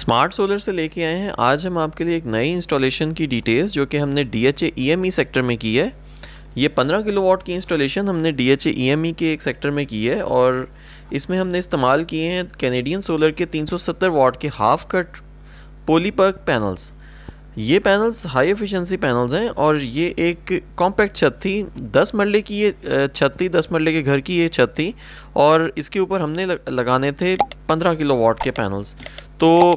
smart solar से लेके आए हैं आज हम आपके लिए एक नई इंस्टॉलेशन की डिटेल्स जो कि हमने डी एच ई सेक्टर में की है ये 15 किलोवाट की इंस्टॉलेशन हमने डी एच ई के एक सेक्टर में की है और इसमें हमने इस्तेमाल किए हैं कैनेडियन सोलर के 370 वाट के हाफ कट पोलीपर्क पैनल्स ये पैनल्स हाई एफिशिएंसी पैनल्स हैं और ये एक कॉम्पैक्ट छत थी दस मरले की ये छत थी दस मरले के घर की ये छत थी और इसके ऊपर हमने लगाने थे पंद्रह किलो वाट के पैनल्स तो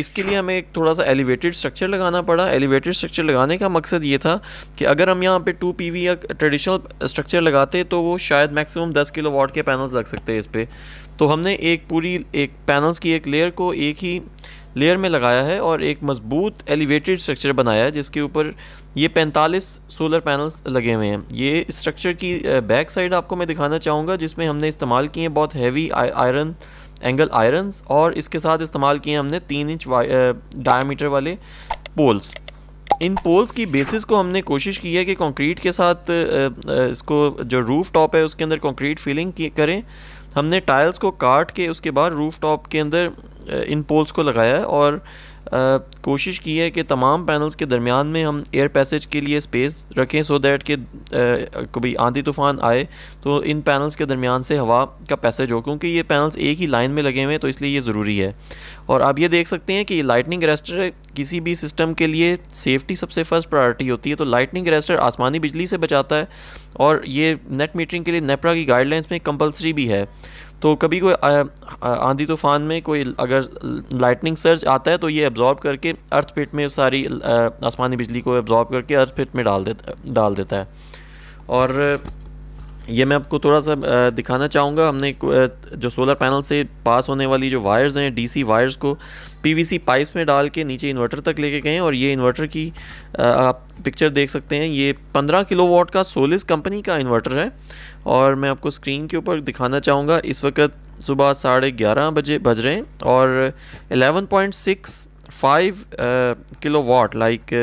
इसके लिए हमें एक थोड़ा सा एलिवेटेड स्ट्रक्चर लगाना पड़ा एलिवेटेड स्ट्रक्चर लगाने का मकसद ये था कि अगर हम यहाँ पे टू पीवी या ट्रेडिशनल स्ट्रक्चर लगाते तो वो शायद मैक्सिमम 10 किलो वाट के पैनल्स लग सकते हैं इस पर तो हमने एक पूरी एक पैनल्स की एक लेयर को एक ही लेयर में लगाया है और एक मजबूत एलिवेटेड स्ट्रक्चर बनाया है जिसके ऊपर ये 45 सोलर पैनल्स लगे हुए हैं ये स्ट्रक्चर की बैक साइड आपको मैं दिखाना चाहूँगा जिसमें हमने इस्तेमाल किए हैं बहुत heavy iron I, angle irons और इसके साथ इस्तेमाल किए हमने तीन इंच डायमीटर वाले पोल्स इन पोल्स की बेसिस को हमने कोशिश की है कि कंक्रीट के साथ इसको जो रूफ़ टॉप है उसके अंदर कंक्रीट फिलिंग करें हमने टाइल्स को काट के उसके बाद रूफ़ टॉप के अंदर इन पोल्स को लगाया है और कोशिश की है कि तमाम पैनल्स के दरमियान में हम एयर पैसेज के लिए स्पेस रखें सो दैट कि कभी आंधी तूफ़ान आए तो इन पैनल्स के दरमियान से हवा का पैसेज हो क्योंकि ये पैनल्स एक ही लाइन में लगे हुए हैं तो इसलिए ये ज़रूरी है और आप ये देख सकते हैं कि लाइटनिंग रेस्टर किसी भी सिस्टम के लिए सेफ्टी सबसे फर्स्ट प्रायोरिटी होती है तो लाइटनिंग रेस्टर आसमानी बिजली से बचाता है और ये नेट मीटरिंग के लिए नेपरा e की गाइडलाइंस में कंपलसरी भी है तो कभी कोई आंधी तूफ़ान में कोई अगर लाइटनिंग सर्ज आता है तो ये एब्ज़ॉर्ब करके अर्थ पिट में सारी आसमानी बिजली को एब्ज़ॉर्ब करके अर्थ पिट में डाल देता डाल देता है और ये मैं आपको थोड़ा सा दिखाना चाहूँगा हमने जो सोलर पैनल से पास होने वाली जो वायर्स हैं डीसी वायर्स को पीवीसी पाइप्स में डाल के नीचे इन्वर्टर तक लेके गए और ये इन्वर्टर की आप पिक्चर देख सकते हैं ये 15 किलोवाट का सोलिस कंपनी का इन्वर्टर है और मैं आपको स्क्रीन के ऊपर दिखाना चाहूँगा इस वक्त सुबह साढ़े ग्यारह बजे बज रहे हैं और 11.65 किलो वाट लाइक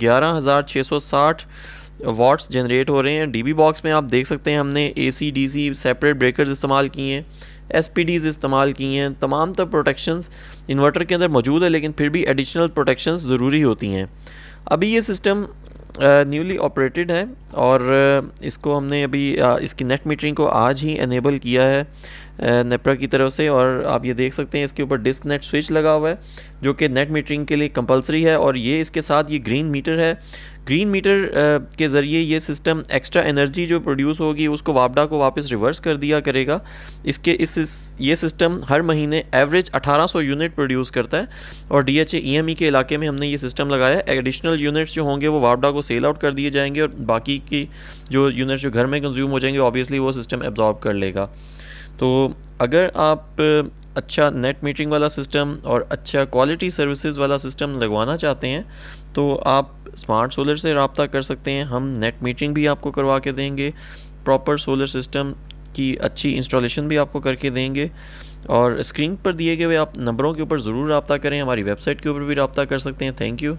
ग्यारह हज़ार छः सौ साठ वाट्स जनरेट हो रहे हैं डीबी बॉक्स में आप देख सकते हैं हमने एसी डीसी सेपरेट ब्रेकर्स इस्तेमाल किए हैं एस इस्तेमाल किए हैं तमाम तर प्रोटेक्शंस इन्वर्टर के अंदर मौजूद है लेकिन फिर भी एडिशनल प्रोटेक्शंस ज़रूरी होती हैं अभी ये सिस्टम न्यूली ऑपरेटेड है और इसको हमने अभी इसकी नेट मीटरिंग को आज ही इनेबल किया है नेपरा की तरफ से और आप ये देख सकते हैं इसके ऊपर डिस्क नेट स्विच लगा हुआ है जो कि नेट मीटरिंग के लिए कंपलसरी है और ये इसके साथ ये ग्रीन मीटर है ग्रीन मीटर के ज़रिए ये सिस्टम एक्स्ट्रा एनर्जी जो प्रोड्यूस होगी उसको वापडा को वापस रिवर्स कर दिया करेगा इसके इस, इस ये सिस्टम हर महीने एवरेज 1800 यूनिट प्रोड्यूस करता है और डी एच e e के इलाके में हमने ये सिस्टम लगाया एडिशनल यूनिट्स जो होंगे वो वापडा को सेल आउट कर दिए जाएंगे और बाकी की जो यूनिट्स जो घर में कंज्यूम हो जाएंगे ऑब्वियसली वो सिस्टम एब्जॉर्ब कर लेगा तो अगर आप अच्छा नेट मीटिंग वाला सिस्टम और अच्छा क्वालिटी सर्विसेज वाला सिस्टम लगवाना चाहते हैं तो आप स्मार्ट सोलर से रबता कर सकते हैं हम नेट मीटिंग भी आपको करवा के देंगे प्रॉपर सोलर सिस्टम की अच्छी इंस्टॉलेशन भी आपको करके देंगे और स्क्रीन पर दिए गए आप नंबरों के ऊपर ज़रूर रबता करें हमारी वेबसाइट के ऊपर भी रबता कर सकते हैं थैंक यू